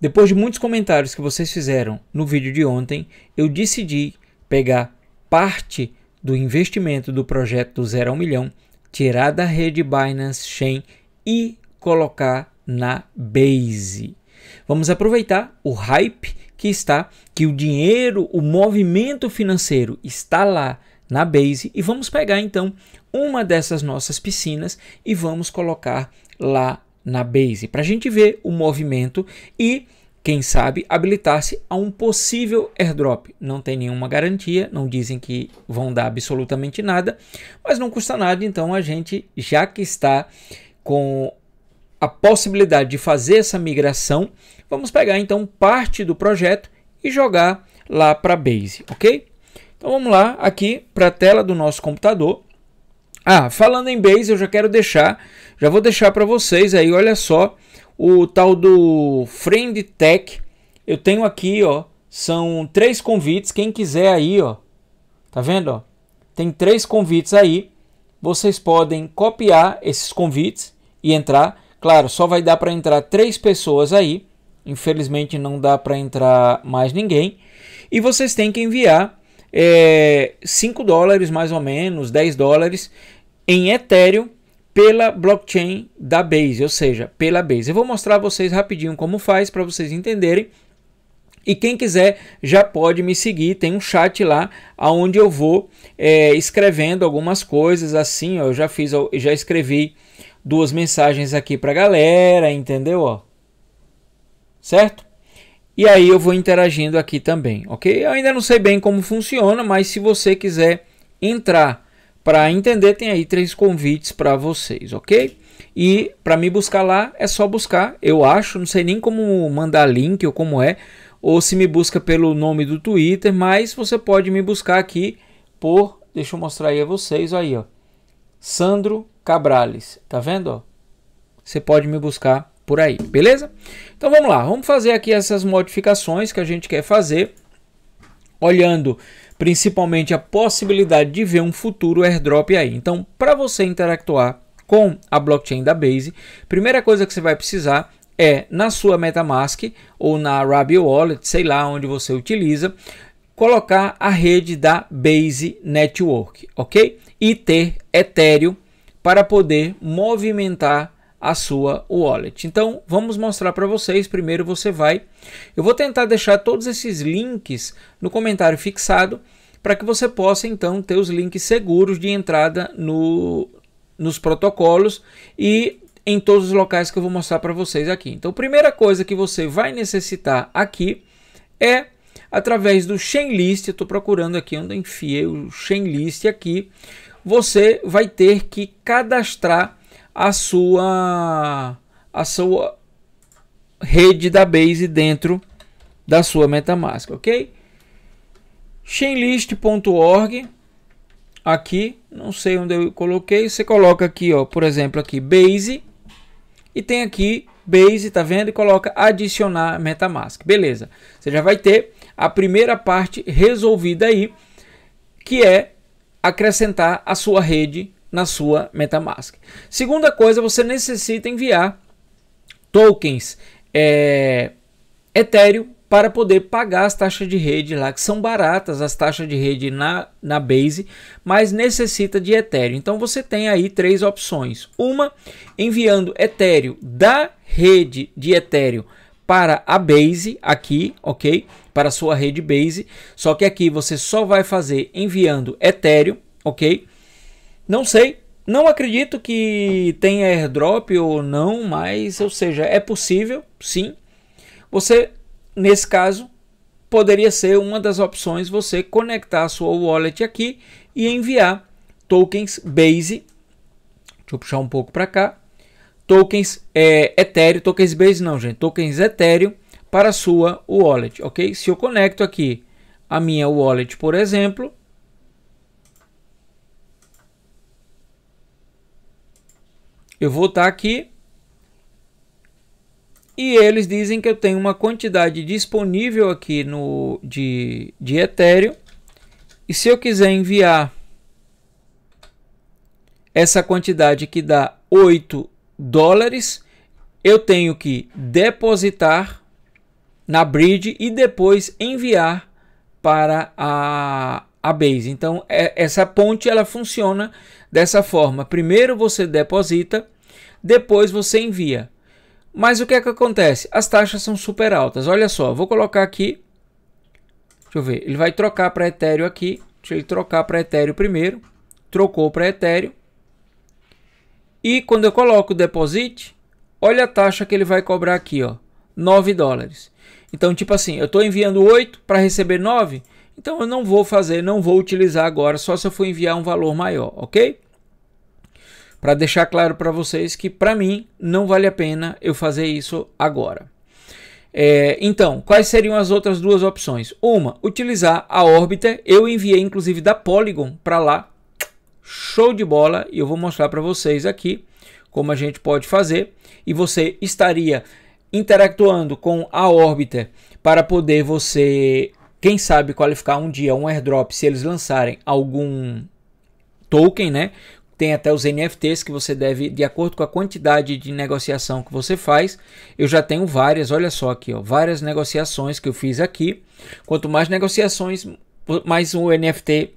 Depois de muitos comentários que vocês fizeram no vídeo de ontem, eu decidi pegar parte do investimento do projeto do Zero ao Milhão, tirar da rede Binance Chain e colocar na Base. Vamos aproveitar o hype que está, que o dinheiro, o movimento financeiro está lá na Base e vamos pegar então uma dessas nossas piscinas e vamos colocar lá na base, para a gente ver o movimento e, quem sabe, habilitar-se a um possível airdrop. Não tem nenhuma garantia, não dizem que vão dar absolutamente nada, mas não custa nada, então a gente, já que está com a possibilidade de fazer essa migração, vamos pegar então parte do projeto e jogar lá para a base, ok? Então vamos lá aqui para a tela do nosso computador. Ah, falando em base, eu já quero deixar já vou deixar para vocês aí, olha só, o tal do Friend Tech. Eu tenho aqui, ó, são três convites, quem quiser aí, ó. Tá vendo, ó? Tem três convites aí. Vocês podem copiar esses convites e entrar. Claro, só vai dar para entrar três pessoas aí. Infelizmente não dá para entrar mais ninguém. E vocês têm que enviar é, eh, 5 dólares mais ou menos, 10 dólares em Ethereum pela blockchain da Base, ou seja, pela Base. Eu vou mostrar a vocês rapidinho como faz para vocês entenderem. E quem quiser já pode me seguir, tem um chat lá onde eu vou é, escrevendo algumas coisas assim, ó, eu já fiz, eu já escrevi duas mensagens aqui para a galera, entendeu? Ó. Certo? E aí eu vou interagindo aqui também, ok? Eu ainda não sei bem como funciona, mas se você quiser entrar para entender, tem aí três convites para vocês, ok? E para me buscar lá é só buscar, eu acho, não sei nem como mandar link ou como é, ou se me busca pelo nome do Twitter, mas você pode me buscar aqui por, deixa eu mostrar aí a vocês, aí ó, Sandro Cabrales, tá vendo? Você pode me buscar por aí, beleza? Então vamos lá, vamos fazer aqui essas modificações que a gente quer fazer, olhando principalmente a possibilidade de ver um futuro airdrop aí. Então, para você interactuar com a blockchain da Base, primeira coisa que você vai precisar é na sua MetaMask ou na Rabi Wallet, sei lá onde você utiliza, colocar a rede da Base Network, ok? E ter Ethereum para poder movimentar a sua wallet. Então, vamos mostrar para vocês. Primeiro você vai, eu vou tentar deixar todos esses links no comentário fixado para que você possa então ter os links seguros de entrada no, nos protocolos e em todos os locais que eu vou mostrar para vocês aqui. Então, primeira coisa que você vai necessitar aqui é através do chainlist, eu estou procurando aqui onde enfiei o chainlist aqui, você vai ter que cadastrar a sua a sua rede da base dentro da sua MetaMask, ok? Chainlist.org aqui, não sei onde eu coloquei, você coloca aqui, ó, por exemplo, aqui base e tem aqui base, tá vendo? E coloca adicionar MetaMask. Beleza. Você já vai ter a primeira parte resolvida aí, que é acrescentar a sua rede na sua MetaMask. Segunda coisa, você necessita enviar tokens é, Ethereum para poder pagar as taxas de rede lá, que são baratas as taxas de rede na, na Base, mas necessita de Ethereum. Então você tem aí três opções. Uma, enviando Ethereum da rede de Ethereum para a Base aqui, ok? Para a sua rede Base. Só que aqui você só vai fazer enviando Ethereum, ok? Não sei, não acredito que tenha airdrop ou não, mas, ou seja, é possível, sim. Você, nesse caso, poderia ser uma das opções você conectar a sua wallet aqui e enviar tokens Base. Deixa eu puxar um pouco para cá. Tokens é, Ethereum, tokens Base não, gente, tokens Ethereum para a sua wallet, ok? Se eu conecto aqui a minha wallet, por exemplo, Eu vou estar aqui e eles dizem que eu tenho uma quantidade disponível aqui no de, de Ethereum. E se eu quiser enviar essa quantidade que dá 8 dólares, eu tenho que depositar na bridge e depois enviar para a, a base. Então, é, essa ponte ela funciona Dessa forma, primeiro você deposita, depois você envia. Mas o que é que acontece? As taxas são super altas. Olha só, vou colocar aqui. Deixa eu ver. Ele vai trocar para Ethereum aqui. Deixa ele trocar para Ethereum primeiro. Trocou para Ethereum. E quando eu coloco o deposit, olha a taxa que ele vai cobrar aqui, ó. 9 dólares. Então, tipo assim, eu estou enviando 8 para receber 9. Então eu não vou fazer, não vou utilizar agora, só se eu for enviar um valor maior, ok? Para deixar claro para vocês que para mim não vale a pena eu fazer isso agora. É, então, quais seriam as outras duas opções? Uma, utilizar a órbita. Eu enviei inclusive da Polygon para lá. Show de bola! E eu vou mostrar para vocês aqui como a gente pode fazer. E você estaria interactuando com a órbita para poder você quem sabe qualificar um dia um airdrop se eles lançarem algum token, né? Tem até os NFTs que você deve, de acordo com a quantidade de negociação que você faz. Eu já tenho várias, olha só aqui, ó, várias negociações que eu fiz aqui. Quanto mais negociações, mais um NFT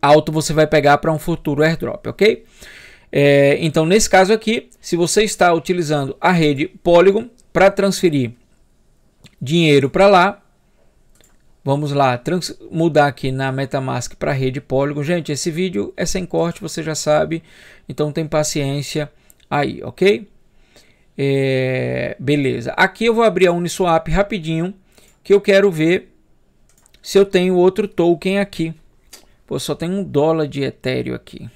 alto você vai pegar para um futuro airdrop, ok? É, então, nesse caso aqui, se você está utilizando a rede Polygon para transferir dinheiro para lá, Vamos lá, trans, mudar aqui na MetaMask para rede Polygon. Gente, esse vídeo é sem corte, você já sabe, então tem paciência aí, ok? É, beleza, aqui eu vou abrir a Uniswap rapidinho, que eu quero ver se eu tenho outro token aqui. Pô, só tem um dólar de Ethereum aqui.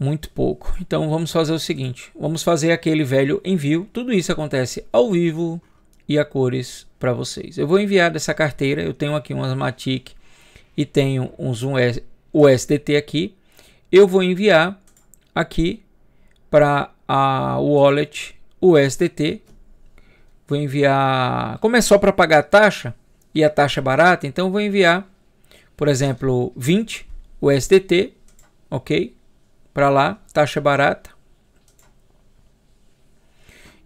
Muito pouco. Então vamos fazer o seguinte, vamos fazer aquele velho envio. Tudo isso acontece ao vivo, e a cores para vocês. Eu vou enviar dessa carteira, eu tenho aqui umas Matic e tenho um Zoom USDT aqui. Eu vou enviar aqui para a wallet USDT. Vou enviar, como é só para pagar a taxa e a taxa é barata, então vou enviar, por exemplo, 20 USDT, OK? Para lá, taxa barata.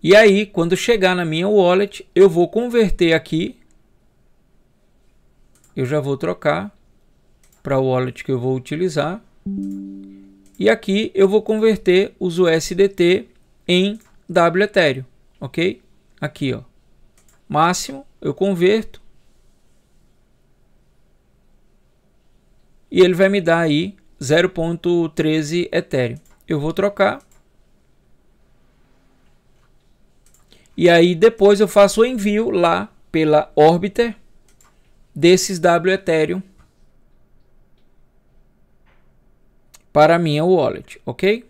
E aí, quando chegar na minha wallet, eu vou converter aqui. Eu já vou trocar para a wallet que eu vou utilizar. E aqui eu vou converter os USDT em W Ethereum, ok? Aqui, ó. Máximo, eu converto. E ele vai me dar aí 0.13 Ethereum. Eu vou trocar. E aí depois eu faço o envio lá pela Orbiter desses W Ethereum para a minha wallet, ok?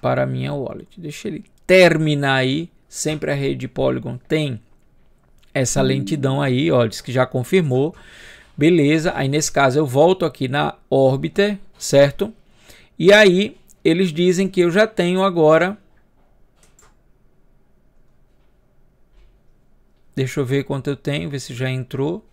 Para a minha wallet. Deixa ele terminar aí. Sempre a rede Polygon tem essa lentidão aí, ó, diz que já confirmou. Beleza, aí nesse caso eu volto aqui na Orbiter, certo? E aí eles dizem que eu já tenho agora Deixa eu ver quanto eu tenho, ver se já entrou.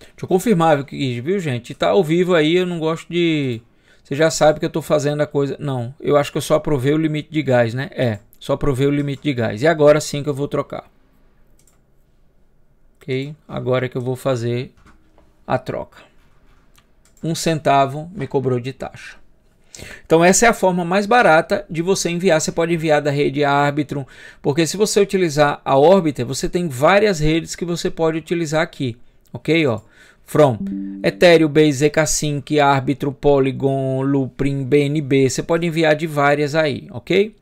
Deixa eu confirmar, viu, gente? Tá ao vivo aí, eu não gosto de. Você já sabe que eu tô fazendo a coisa. Não, eu acho que eu só provei o limite de gás, né? É, só provei o limite de gás. E agora sim que eu vou trocar ok? Agora que eu vou fazer a troca. Um centavo me cobrou de taxa. Então essa é a forma mais barata de você enviar. Você pode enviar da rede Arbitrum, porque se você utilizar a Orbiter, você tem várias redes que você pode utilizar aqui, ok? Ó, from Ethereum, Base, ek Arbitrum, Polygon, Loopring, BNB. Você pode enviar de várias aí, ok?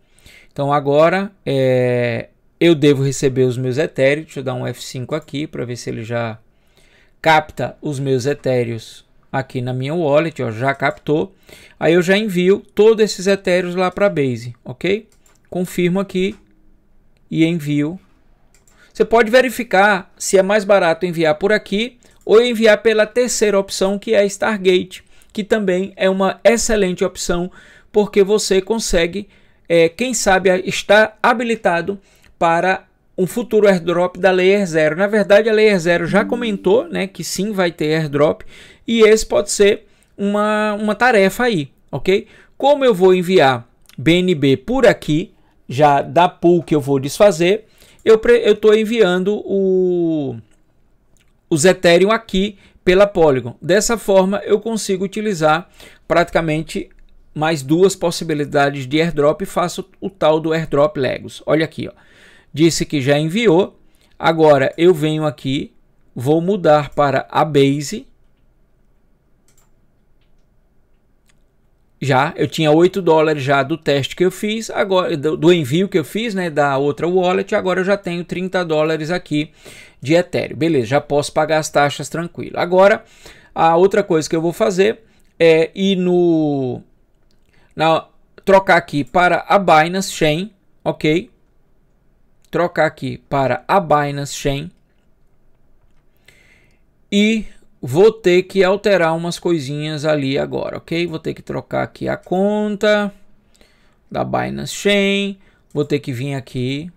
Então agora é, eu devo receber os meus etéreos. Deixa eu dar um F5 aqui para ver se ele já capta os meus etéreos aqui na minha wallet. Ó, já captou. Aí eu já envio todos esses etéreos lá para a Base, ok? Confirmo aqui e envio. Você pode verificar se é mais barato enviar por aqui ou enviar pela terceira opção que é a Stargate, que também é uma excelente opção porque você consegue, é, quem sabe, estar habilitado para um futuro airdrop da Layer 0. Na verdade, a Layer 0 já comentou né, que sim vai ter airdrop e esse pode ser uma, uma tarefa aí, ok? Como eu vou enviar BNB por aqui, já da pool que eu vou desfazer, eu estou enviando o, os Ethereum aqui pela Polygon. Dessa forma, eu consigo utilizar praticamente mais duas possibilidades de airdrop e faço o tal do airdrop Legos. Olha aqui, ó disse que já enviou. Agora eu venho aqui, vou mudar para a base. Já, eu tinha 8 dólares já do teste que eu fiz, agora do, do, envio que eu fiz, né, da outra wallet, agora eu já tenho 30 dólares aqui de Ethereum. Beleza, já posso pagar as taxas tranquilo. Agora, a outra coisa que eu vou fazer é ir no na, trocar aqui para a Binance Chain, OK? trocar aqui para a Binance Chain e vou ter que alterar umas coisinhas ali agora, ok? Vou ter que trocar aqui a conta da Binance Chain, vou ter que vir aqui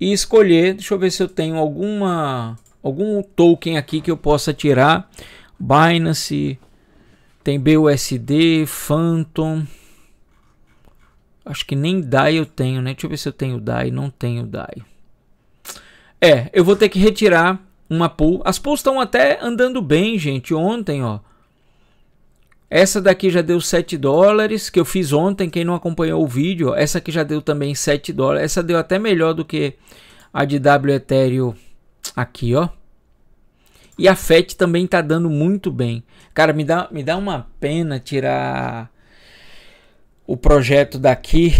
e escolher, deixa eu ver se eu tenho alguma algum token aqui que eu possa tirar. Binance tem BUSD, Phantom Acho que nem DAI eu tenho, né? Deixa eu ver se eu tenho DAI. Não tenho DAI. É, eu vou ter que retirar uma pool. As pools estão até andando bem, gente. Ontem, ó. Essa daqui já deu 7 dólares, que eu fiz ontem, quem não acompanhou o vídeo. Ó. Essa aqui já deu também 7 dólares. Essa deu até melhor do que a de W Ethereum aqui, ó. E a FET também tá dando muito bem. Cara, me dá, me dá uma pena tirar o projeto daqui.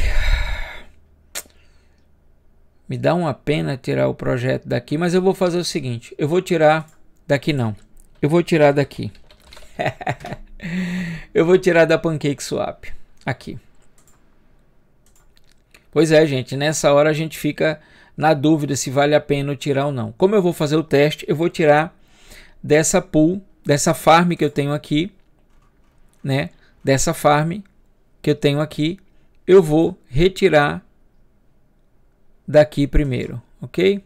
Me dá uma pena tirar o projeto daqui, mas eu vou fazer o seguinte: eu vou tirar daqui, não. Eu vou tirar daqui. eu vou tirar da Pancake Swap. Aqui. Pois é, gente, nessa hora a gente fica na dúvida se vale a pena tirar ou não. Como eu vou fazer o teste, eu vou tirar dessa pool, dessa farm que eu tenho aqui, né? Dessa farm que eu tenho aqui, eu vou retirar daqui primeiro, ok?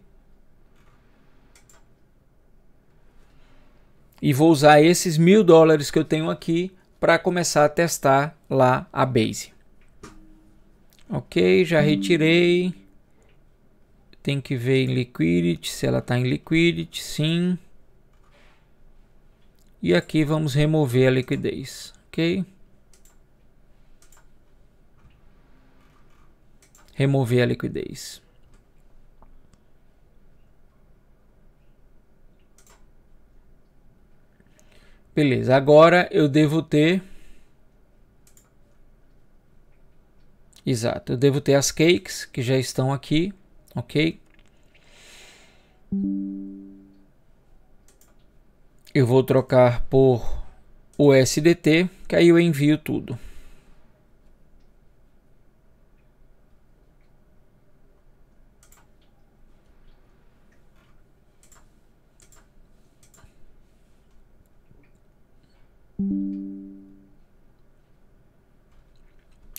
E vou usar esses mil dólares que eu tenho aqui para começar a testar lá a base. Ok, já retirei. Tem que ver em liquidity, se ela está em liquidity, sim. E aqui vamos remover a liquidez, ok? remover a liquidez. Beleza, agora eu devo ter. Exato, eu devo ter as cakes que já estão aqui, ok? Eu vou trocar por USDT, que aí eu envio tudo.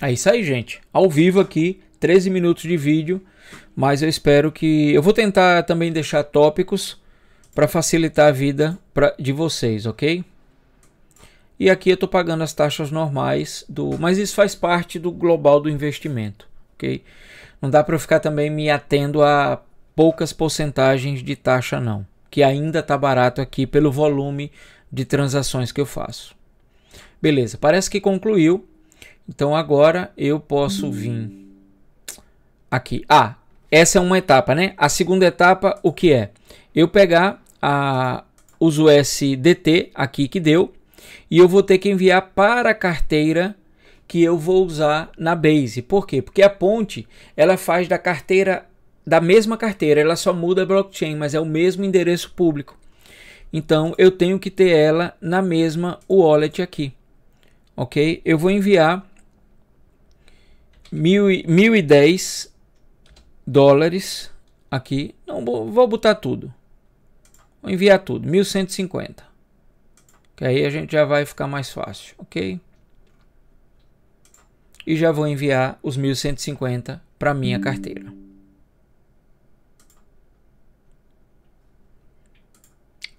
É isso aí, gente. Ao vivo aqui, 13 minutos de vídeo, mas eu espero que eu vou tentar também deixar tópicos para facilitar a vida pra... de vocês, OK? E aqui eu estou pagando as taxas normais do, mas isso faz parte do global do investimento, ok? Não dá para eu ficar também me atendo a poucas porcentagens de taxa não, que ainda está barato aqui pelo volume de transações que eu faço. Beleza, parece que concluiu. Então agora eu posso vir aqui. Ah, essa é uma etapa, né? A segunda etapa, o que é? Eu pegar a, os USDT aqui que deu e eu vou ter que enviar para a carteira que eu vou usar na Base. Por quê? Porque a ponte ela faz da carteira da mesma carteira, ela só muda a blockchain, mas é o mesmo endereço público. Então eu tenho que ter ela na mesma wallet aqui. OK? Eu vou enviar mil e, 1010 dólares aqui. Não vou, vou botar tudo. Vou enviar tudo, 1150. Que aí a gente já vai ficar mais fácil, ok? E já vou enviar os 1150 para minha carteira.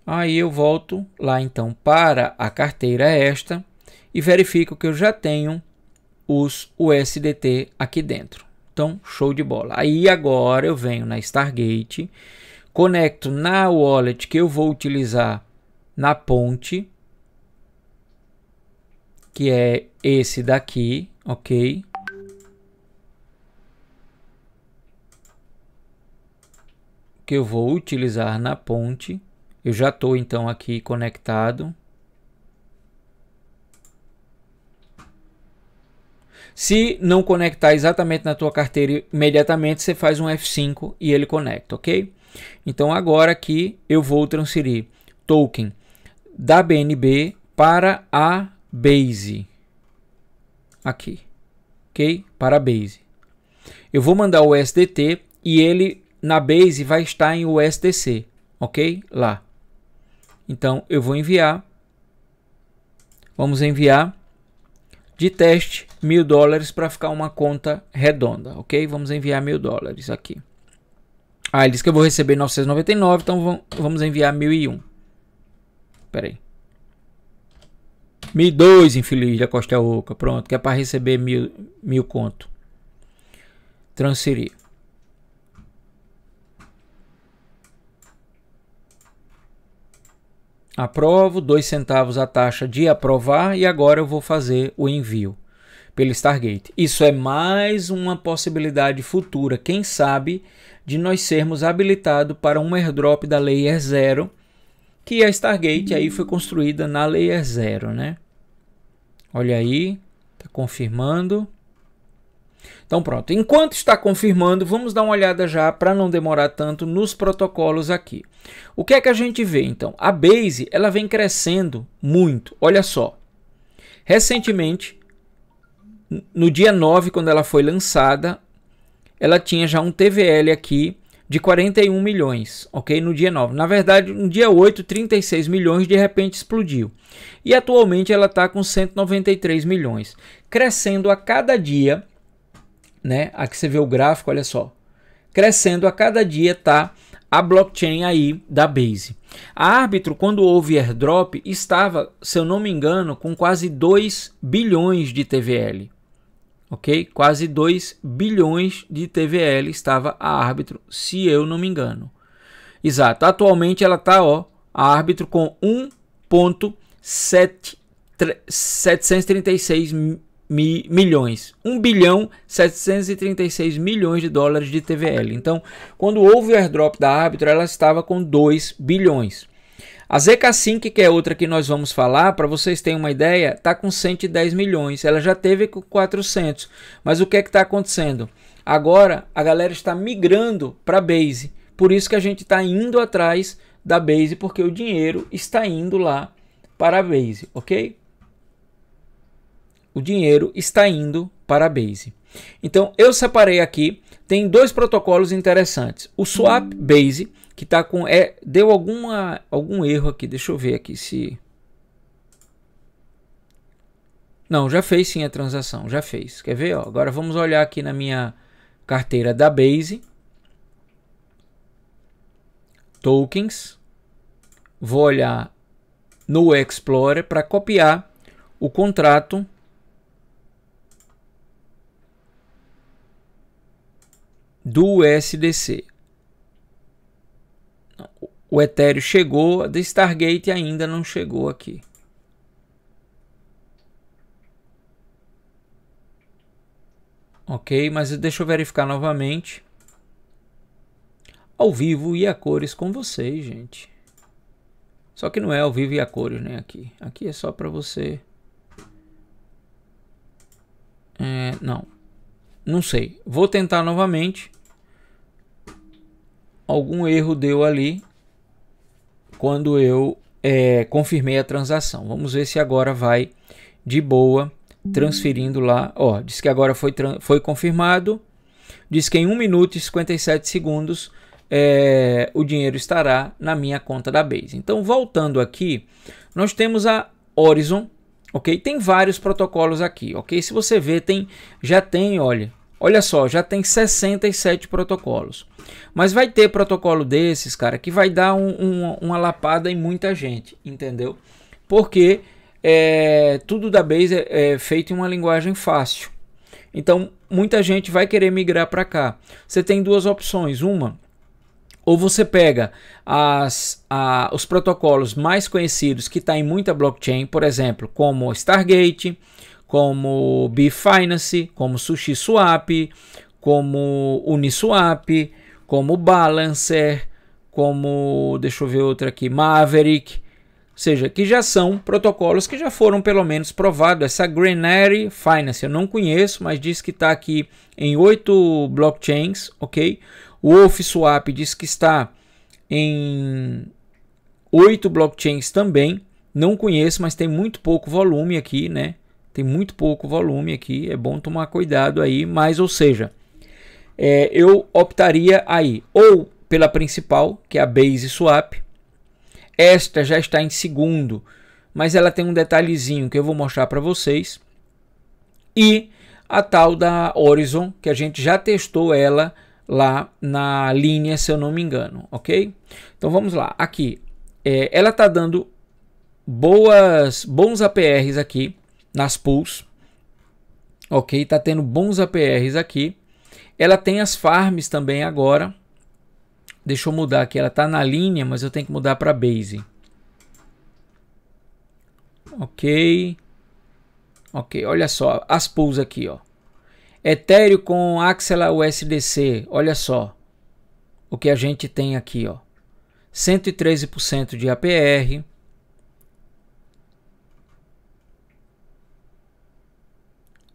Aí eu volto lá então para a carteira esta e verifico que eu já tenho os USDT aqui dentro. Então, show de bola. Aí agora eu venho na Stargate, conecto na wallet que eu vou utilizar na ponte, que é esse daqui, ok? Que eu vou utilizar na ponte. Eu já estou então aqui conectado. Se não conectar exatamente na tua carteira imediatamente, você faz um F5 e ele conecta, ok? Então agora aqui eu vou transferir token da BNB para a Base. Aqui, ok? Para a Base. Eu vou mandar o SDT e ele na Base vai estar em USDC, ok? Lá. Então eu vou enviar. Vamos enviar de teste mil dólares para ficar uma conta redonda, ok? Vamos enviar mil dólares aqui. Ah, ele disse que eu vou receber 999, então vamos enviar 1001. Pera aí. 1002, infeliz da Costa Oca. Pronto, que é para receber mil, mil conto. Transferir. Aprovo, 2 centavos a taxa de aprovar e agora eu vou fazer o envio pelo Stargate. Isso é mais uma possibilidade futura, quem sabe, de nós sermos habilitados para um airdrop da Layer Zero, que a é Stargate aí foi construída na Layer Zero, né? Olha aí, tá confirmando. Então pronto, enquanto está confirmando, vamos dar uma olhada já para não demorar tanto nos protocolos aqui. O que é que a gente vê então? A Base, ela vem crescendo muito. Olha só. Recentemente, no dia 9, quando ela foi lançada, ela tinha já um TVL aqui de 41 milhões, ok? No dia 9. Na verdade, no dia 8, 36 milhões de repente explodiu. E atualmente ela está com 193 milhões, crescendo a cada dia, né? Aqui você vê o gráfico, olha só. Crescendo a cada dia está a blockchain aí da Base. A árbitro, quando houve airdrop, estava, se eu não me engano, com quase 2 bilhões de TVL ok? Quase 2 bilhões de TVL estava a árbitro, se eu não me engano. Exato, atualmente ela está, ó, a árbitro com 1,736 mi, milhões, 1 bilhão 736 milhões de dólares de TVL. Então, quando houve o airdrop da árbitro, ela estava com 2 bilhões. A ZK5, que é outra que nós vamos falar, para vocês terem uma ideia, está com 110 milhões. Ela já teve com 400. Mas o que é que está acontecendo? Agora a galera está migrando para a Base. Por isso que a gente está indo atrás da Base, porque o dinheiro está indo lá para a Base, ok? O dinheiro está indo para a Base. Então eu separei aqui, tem dois protocolos interessantes. O Swap Base, que tá com é deu alguma algum erro aqui. Deixa eu ver aqui se Não, já fez sim a transação, já fez. Quer ver, ó? Agora vamos olhar aqui na minha carteira da Base Tokens. Vou olhar no Explorer para copiar o contrato do USDC. O Ethereum chegou, a Stargate ainda não chegou aqui. Ok, mas deixa eu verificar novamente. Ao vivo e a cores com vocês, gente. Só que não é ao vivo e a cores, né? Aqui. Aqui é só para você. É, não. Não sei. Vou tentar novamente. Algum erro deu ali quando eu é, confirmei a transação. Vamos ver se agora vai de boa transferindo lá. Ó, diz que agora foi, foi confirmado. Diz que em 1 minuto e 57 segundos é, o dinheiro estará na minha conta da Base. Então, voltando aqui, nós temos a Horizon, ok? Tem vários protocolos aqui, ok? Se você vê, tem, já tem, olha, Olha só, já tem 67 protocolos. Mas vai ter protocolo desses, cara, que vai dar um, um, uma lapada em muita gente, entendeu? Porque é, tudo da Base é, é feito em uma linguagem fácil. Então, muita gente vai querer migrar para cá. Você tem duas opções. Uma, ou você pega as, a, os protocolos mais conhecidos que está em muita blockchain, por exemplo, como Stargate, como Bfinance, como SushiSwap, como Uniswap, como Balancer, como, deixa eu ver outra aqui, Maverick, ou seja, que já são protocolos que já foram pelo menos provados. Essa Granary Finance eu não conheço, mas diz que está aqui em oito blockchains, ok? O OffSwap diz que está em oito blockchains também. Não conheço, mas tem muito pouco volume aqui, né? tem muito pouco volume aqui, é bom tomar cuidado aí, mas ou seja, é, eu optaria aí ou pela principal, que é a Base Swap. Esta já está em segundo, mas ela tem um detalhezinho que eu vou mostrar para vocês. E a tal da Horizon, que a gente já testou ela lá na linha, se eu não me engano, ok? Então vamos lá, aqui, é, ela está dando boas, bons APRs aqui, nas pools. Ok, está tendo bons APRs aqui. Ela tem as farms também agora. Deixa eu mudar aqui. Ela está na linha, mas eu tenho que mudar para base. Ok. Ok, olha só. As pools aqui, ó. Ethereum com Axela USDC. Olha só. O que a gente tem aqui, ó. 113% de APR.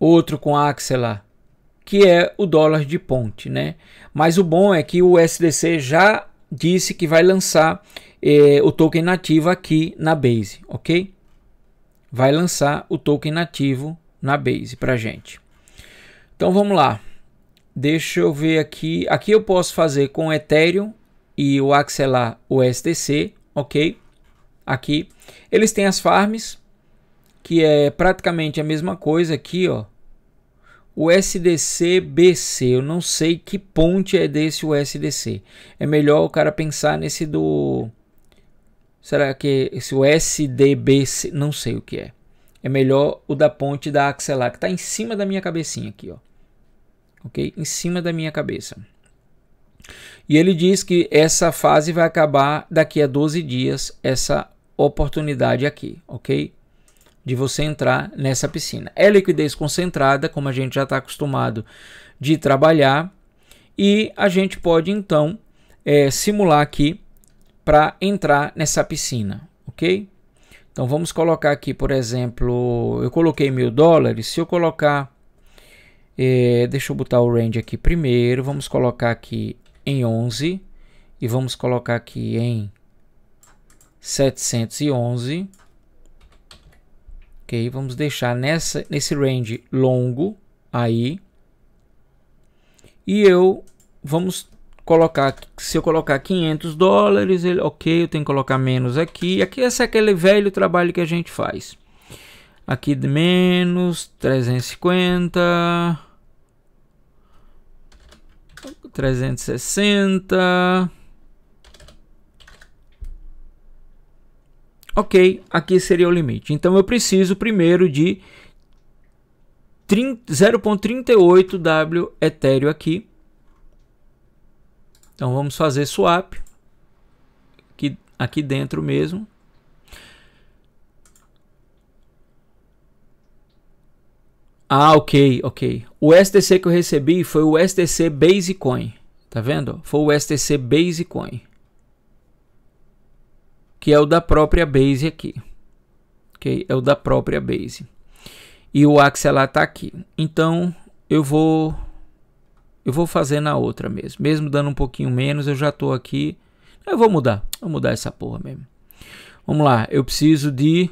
outro com Axela, que é o dólar de ponte, né? Mas o bom é que o SDC já disse que vai lançar eh, o token nativo aqui na Base, ok? Vai lançar o token nativo na Base para gente. Então vamos lá. Deixa eu ver aqui. Aqui eu posso fazer com o Ethereum e o Axelar o SDC, ok? Aqui eles têm as farms que é praticamente a mesma coisa aqui, ó o SDC BC, eu não sei que ponte é desse o SDC. É melhor o cara pensar nesse do Será que esse o SDBC, não sei o que é. É melhor o da ponte da axelar que está em cima da minha cabecinha aqui, ó. OK? Em cima da minha cabeça. E ele diz que essa fase vai acabar daqui a 12 dias, essa oportunidade aqui, ok? de você entrar nessa piscina. É liquidez concentrada, como a gente já está acostumado de trabalhar, e a gente pode então é, simular aqui para entrar nessa piscina, ok? Então vamos colocar aqui, por exemplo, eu coloquei mil dólares. Se eu colocar, é, deixa eu botar o range aqui primeiro. Vamos colocar aqui em 11 e vamos colocar aqui em 711 ok? Vamos deixar nessa, nesse range longo aí. E eu, vamos colocar, se eu colocar 500 dólares, ele, ok, eu tenho que colocar menos aqui. Aqui esse é aquele velho trabalho que a gente faz. Aqui de menos 350, 360... ok, aqui seria o limite. Então eu preciso primeiro de 0.38W etéreo aqui. Então vamos fazer swap aqui, aqui dentro mesmo. Ah, ok, ok. O STC que eu recebi foi o STC Basecoin. Tá vendo? Foi o STC Basecoin que é o da própria base aqui. Okay? É o da própria base. E o axelar está aqui. Então, eu vou eu vou fazer na outra mesmo. Mesmo dando um pouquinho menos, eu já estou aqui. Eu vou mudar. Vou mudar essa porra mesmo. Vamos lá. Eu preciso de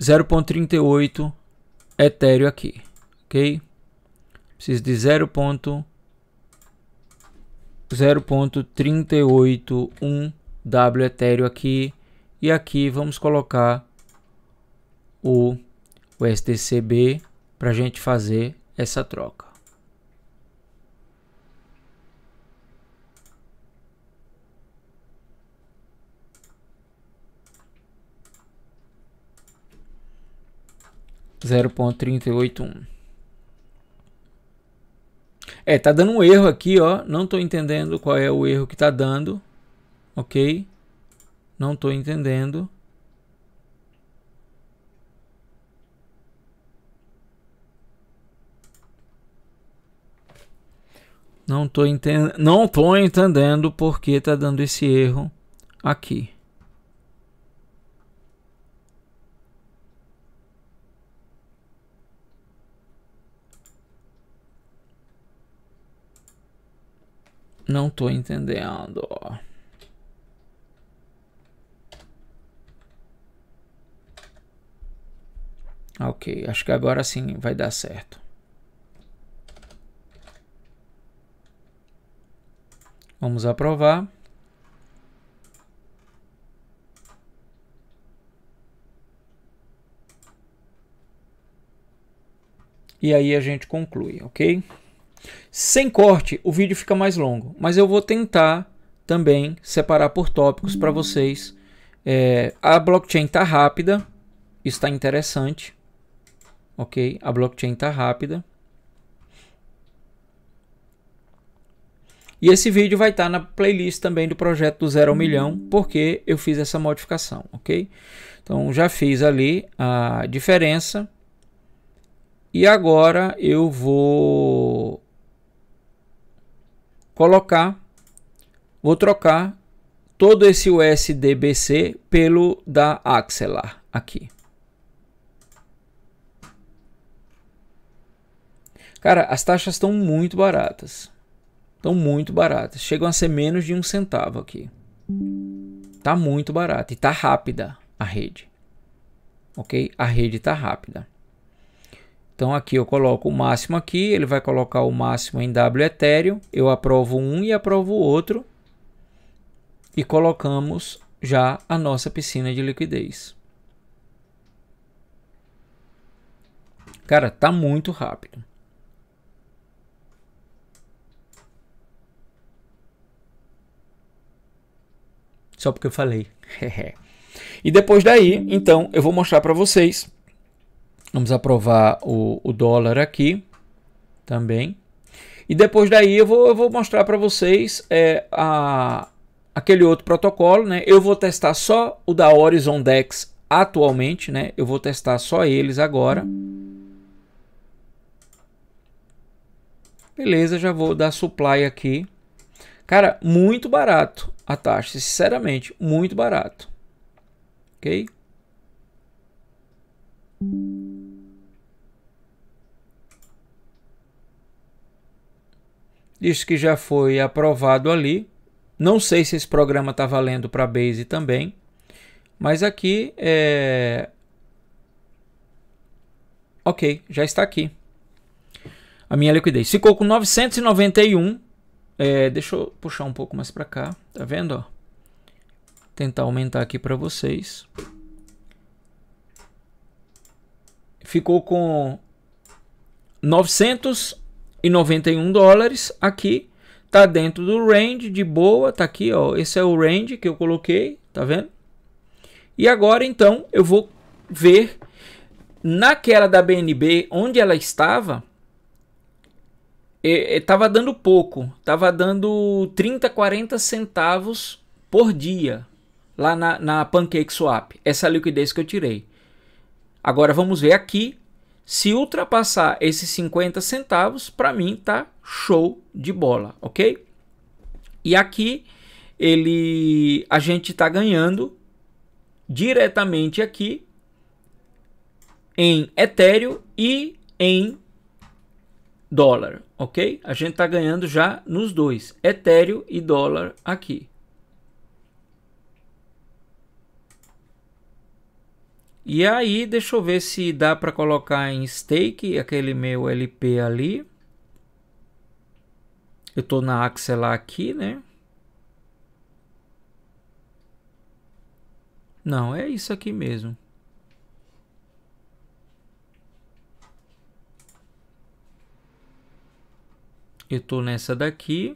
0.38 etéreo aqui. Ok? Preciso de 0.38. 0.381 W etéreo aqui. E aqui vamos colocar o stcb para a gente fazer essa troca. zero ponto trinta e oito um é, tá dando um erro aqui, ó. Não tô entendendo qual é o erro que tá dando. Ok? Não tô entendendo. Não tô entendendo, não tô entendendo porque tá dando esse erro aqui. Não tô entendendo. Ah, ok, acho que agora sim vai dar certo. Vamos aprovar. E aí a gente conclui, ok? Sem corte, o vídeo fica mais longo, mas eu vou tentar também separar por tópicos para vocês. É, a blockchain está rápida, está interessante, ok? A blockchain está rápida. E esse vídeo vai estar tá na playlist também do projeto do zero ao milhão, porque eu fiz essa modificação, ok? Então já fiz ali a diferença. E agora eu vou colocar, vou trocar todo esse USDBC pelo da Axelar aqui. Cara, as taxas estão muito baratas. Estão muito baratas. Chegam a ser menos de um centavo aqui. Tá muito barato e tá rápida a rede. Ok? A rede tá rápida. Então aqui eu coloco o máximo aqui, ele vai colocar o máximo em W etéreo, eu aprovo um e aprovo o outro e colocamos já a nossa piscina de liquidez. Cara, tá muito rápido. Só porque eu falei. e depois daí, então, eu vou mostrar para vocês Vamos aprovar o, o dólar aqui também. E depois daí eu vou, eu vou mostrar para vocês é, a, aquele outro protocolo. Né? Eu vou testar só o da Horizon Dex atualmente. Né? Eu vou testar só eles agora. Beleza, já vou dar supply aqui. Cara, muito barato a taxa, sinceramente, muito barato. Ok? diz que já foi aprovado ali. Não sei se esse programa está valendo para Base também, mas aqui é. Ok, já está aqui a minha liquidez. Ficou com 991. É, deixa eu puxar um pouco mais para cá, tá vendo? Ó? Tentar aumentar aqui para vocês. Ficou com 900 e 91 dólares aqui tá dentro do range de boa, tá aqui, ó, esse é o range que eu coloquei, tá vendo? E agora então eu vou ver naquela da BNB onde ela estava, estava é, é, dando pouco, estava dando 30, 40 centavos por dia lá na, na Pancake Swap, essa liquidez que eu tirei. Agora vamos ver aqui se ultrapassar esses 50 centavos, para mim tá show de bola, ok? E aqui ele a gente está ganhando diretamente aqui em etéreo e em dólar, ok? A gente está ganhando já nos dois, etéreo e dólar aqui. E aí, deixa eu ver se dá para colocar em stake aquele meu LP ali. Eu tô na Axelar aqui, né? Não, é isso aqui mesmo. Eu tô nessa daqui.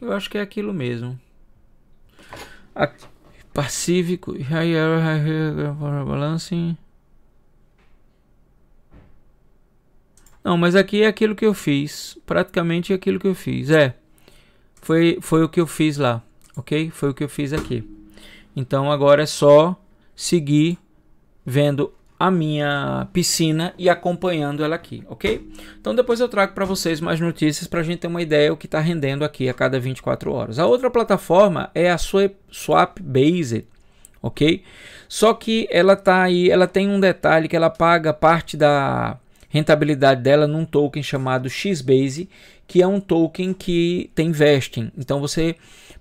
Eu acho que é aquilo mesmo. Pacífico, high error, high error, Não, mas aqui é aquilo que eu fiz. Praticamente é aquilo que eu fiz. É. Foi, foi o que eu fiz lá. Ok? Foi o que eu fiz aqui. Então agora é só seguir vendo a minha piscina e acompanhando ela aqui, ok? Então depois eu trago para vocês mais notícias para a gente ter uma ideia o que está rendendo aqui a cada 24 horas. A outra plataforma é a Swap Base, ok? Só que ela tá aí, ela tem um detalhe que ela paga parte da rentabilidade dela num token chamado XBase, que é um token que tem vesting. Então você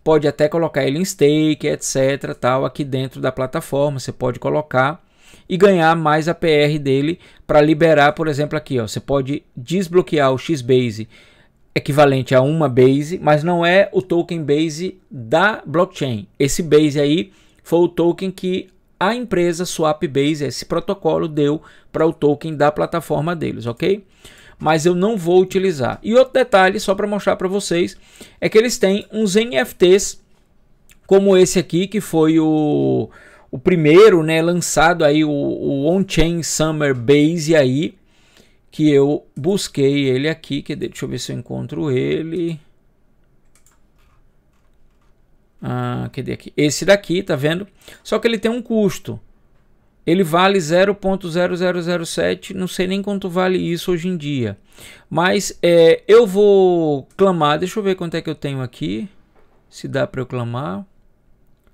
pode até colocar ele em stake, etc, tal, aqui dentro da plataforma, você pode colocar e ganhar mais a PR dele para liberar, por exemplo, aqui, ó, você pode desbloquear o XBase equivalente a uma base, mas não é o token base da blockchain. Esse base aí foi o token que a empresa Swap Base esse protocolo deu para o token da plataforma deles, ok? Mas eu não vou utilizar. E outro detalhe, só para mostrar para vocês, é que eles têm uns NFTs como esse aqui, que foi o o primeiro, né, lançado aí o, o On-Chain Summer Base aí, que eu busquei ele aqui, que deixa eu ver se eu encontro ele. Ah, cadê aqui? Esse daqui, tá vendo? Só que ele tem um custo. Ele vale 0.0007, não sei nem quanto vale isso hoje em dia. Mas é, eu vou clamar, deixa eu ver quanto é que eu tenho aqui, se dá para eu clamar.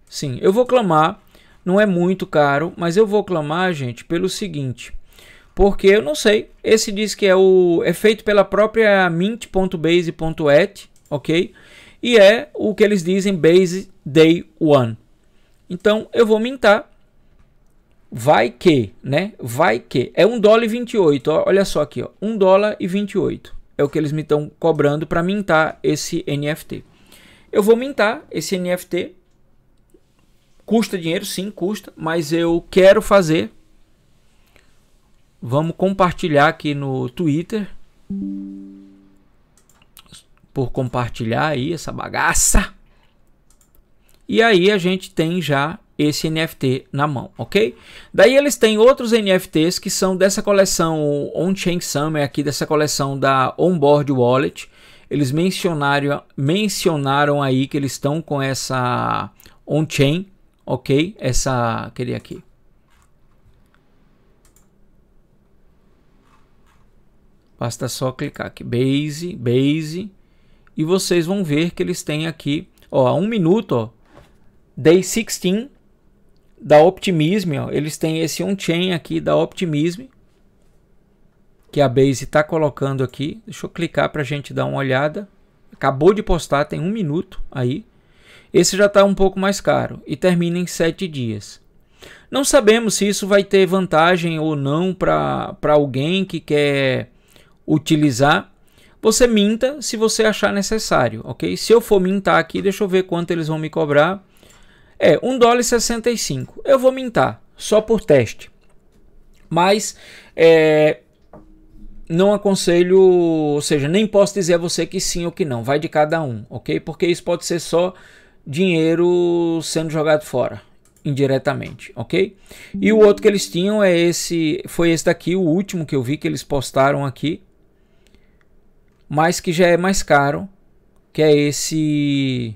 Sim, eu vou clamar não é muito caro, mas eu vou clamar, gente, pelo seguinte. Porque eu não sei, esse diz que é, o, é feito pela própria mint.base.et, ok? E é o que eles dizem base day one. Então eu vou mintar. Vai que, né? Vai que. É 1 dólar e 28. Ó, olha só aqui, ó. 1 dólar e 28. É o que eles me estão cobrando para mintar esse NFT. Eu vou mintar esse NFT Custa dinheiro? Sim, custa, mas eu quero fazer. Vamos compartilhar aqui no Twitter. Por compartilhar aí essa bagaça. E aí a gente tem já esse NFT na mão, ok? Daí eles têm outros NFTs que são dessa coleção On-Chain Summer, aqui dessa coleção da Onboard Wallet. Eles mencionaram, mencionaram aí que eles estão com essa on-chain ok? Essa, queria aqui. Basta só clicar aqui, base, base, e vocês vão ver que eles têm aqui, ó, a um minuto, ó, day 16 da Optimism, ó, eles têm esse on-chain aqui da Optimism, que a Base está colocando aqui. Deixa eu clicar para a gente dar uma olhada. Acabou de postar, tem um minuto aí. Esse já está um pouco mais caro e termina em 7 dias. Não sabemos se isso vai ter vantagem ou não para alguém que quer utilizar. Você minta se você achar necessário, ok? Se eu for mintar aqui, deixa eu ver quanto eles vão me cobrar. É, 1 dólar e 65. Eu vou mintar, só por teste. Mas é, não aconselho, ou seja, nem posso dizer a você que sim ou que não, vai de cada um, ok? Porque isso pode ser só dinheiro sendo jogado fora indiretamente, ok? E o outro que eles tinham é esse, foi esse daqui, o último que eu vi que eles postaram aqui, mas que já é mais caro, que é esse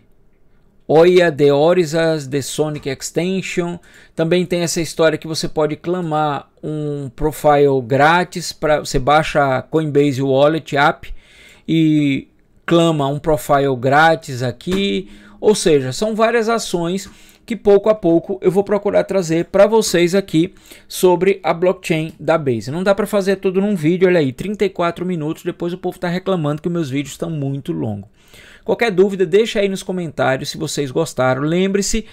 Oia de Orizas de Sonic Extension. Também tem essa história que você pode clamar um profile grátis para você baixa a Coinbase Wallet app e clama um profile grátis aqui ou seja, são várias ações que pouco a pouco eu vou procurar trazer para vocês aqui sobre a blockchain da Base. Não dá para fazer tudo num vídeo, olha aí, 34 minutos, depois o povo está reclamando que meus vídeos estão muito longos. Qualquer dúvida, deixa aí nos comentários se vocês gostaram. Lembre-se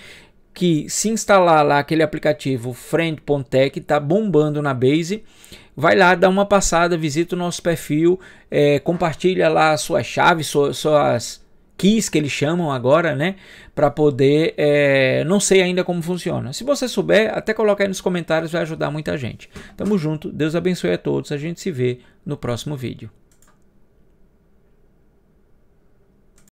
que se instalar lá aquele aplicativo Friend.tech, está bombando na Base. Vai lá, dá uma passada, visita o nosso perfil, é, compartilha lá a sua chave, suas, suas keys que eles chamam agora, né? Para poder, é, não sei ainda como funciona. Se você souber, até coloca aí nos comentários, vai ajudar muita gente. Tamo junto, Deus abençoe a todos, a gente se vê no próximo vídeo.